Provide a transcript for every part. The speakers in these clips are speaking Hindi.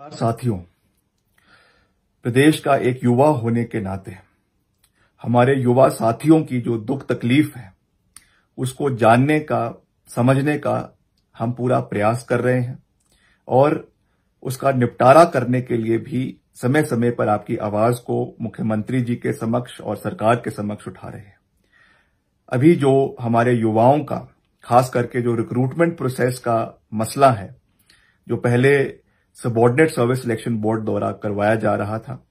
नमस्कार साथियों प्रदेश का एक युवा होने के नाते हमारे युवा साथियों की जो दुख तकलीफ है उसको जानने का समझने का हम पूरा प्रयास कर रहे हैं और उसका निपटारा करने के लिए भी समय समय पर आपकी आवाज को मुख्यमंत्री जी के समक्ष और सरकार के समक्ष उठा रहे हैं अभी जो हमारे युवाओं का खास करके जो रिक्रूटमेंट प्रोसेस का मसला है जो पहले सबॉर्डिनेट सर्विस सिलेक्शन बोर्ड द्वारा करवाया जा रहा था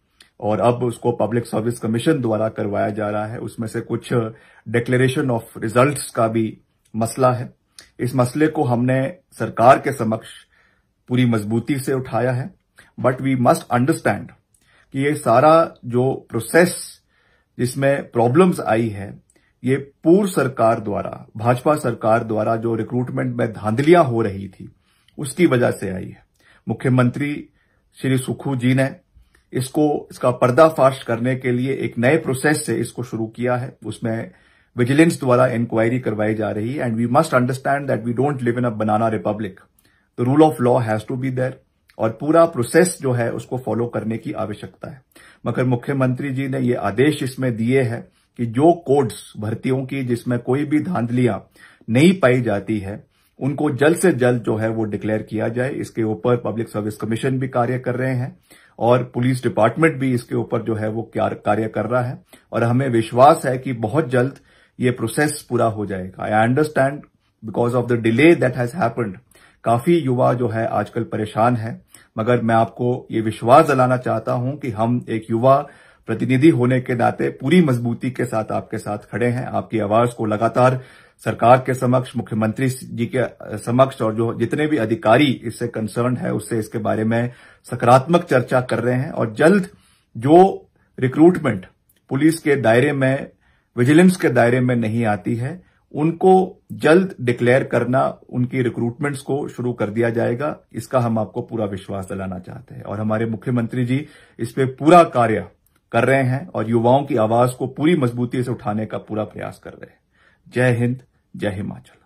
और अब उसको पब्लिक सर्विस कमीशन द्वारा करवाया जा रहा है उसमें से कुछ डिक्लेरेशन ऑफ रिजल्ट्स का भी मसला है इस मसले को हमने सरकार के समक्ष पूरी मजबूती से उठाया है बट वी मस्ट अंडरस्टैंड कि ये सारा जो प्रोसेस जिसमें प्रॉब्लम्स आई है ये पूर्व सरकार द्वारा भाजपा सरकार द्वारा जो रिक्रूटमेंट में धांधलियां हो रही थी उसकी वजह से आई है मुख्यमंत्री श्री सुखू जी ने इसको इसका पर्दाफाश करने के लिए एक नए प्रोसेस से इसको शुरू किया है उसमें विजिलेंस द्वारा इंक्वायरी करवाई जा रही है and we must understand that we don't live in a banana republic the rule of law has to be there और पूरा प्रोसेस जो है उसको फॉलो करने की आवश्यकता है मगर मुख्यमंत्री जी ने ये आदेश इसमें दिए हैं कि जो कोड्स भर्तियों की जिसमें कोई भी धांधलियां नहीं पाई जाती है उनको जल्द से जल्द जो है वो डिक्लेयर किया जाए इसके ऊपर पब्लिक सर्विस कमीशन भी कार्य कर रहे हैं और पुलिस डिपार्टमेंट भी इसके ऊपर जो है वो कार्य कर रहा है और हमें विश्वास है कि बहुत जल्द ये प्रोसेस पूरा हो जाएगा I understand because of the delay that has happened काफी युवा जो है आजकल परेशान है मगर मैं आपको ये विश्वास दिलाना चाहता हूं कि हम एक युवा प्रतिनिधि होने के नाते पूरी मजबूती के साथ आपके साथ खड़े हैं आपकी आवाज को लगातार सरकार के समक्ष मुख्यमंत्री जी के समक्ष और जो जितने भी अधिकारी इससे कंसर्न है उससे इसके बारे में सकारात्मक चर्चा कर रहे हैं और जल्द जो रिक्रूटमेंट पुलिस के दायरे में विजिलेंस के दायरे में नहीं आती है उनको जल्द डिक्लेयर करना उनकी रिक्रूटमेंट्स को शुरू कर दिया जाएगा इसका हम आपको पूरा विश्वास दिलाना चाहते हैं और हमारे मुख्यमंत्री जी इस पर पूरा कार्य कर रहे हैं और युवाओं की आवाज को पूरी मजबूती से उठाने का पूरा प्रयास कर रहे हैं जय हिंद जय हिमाचल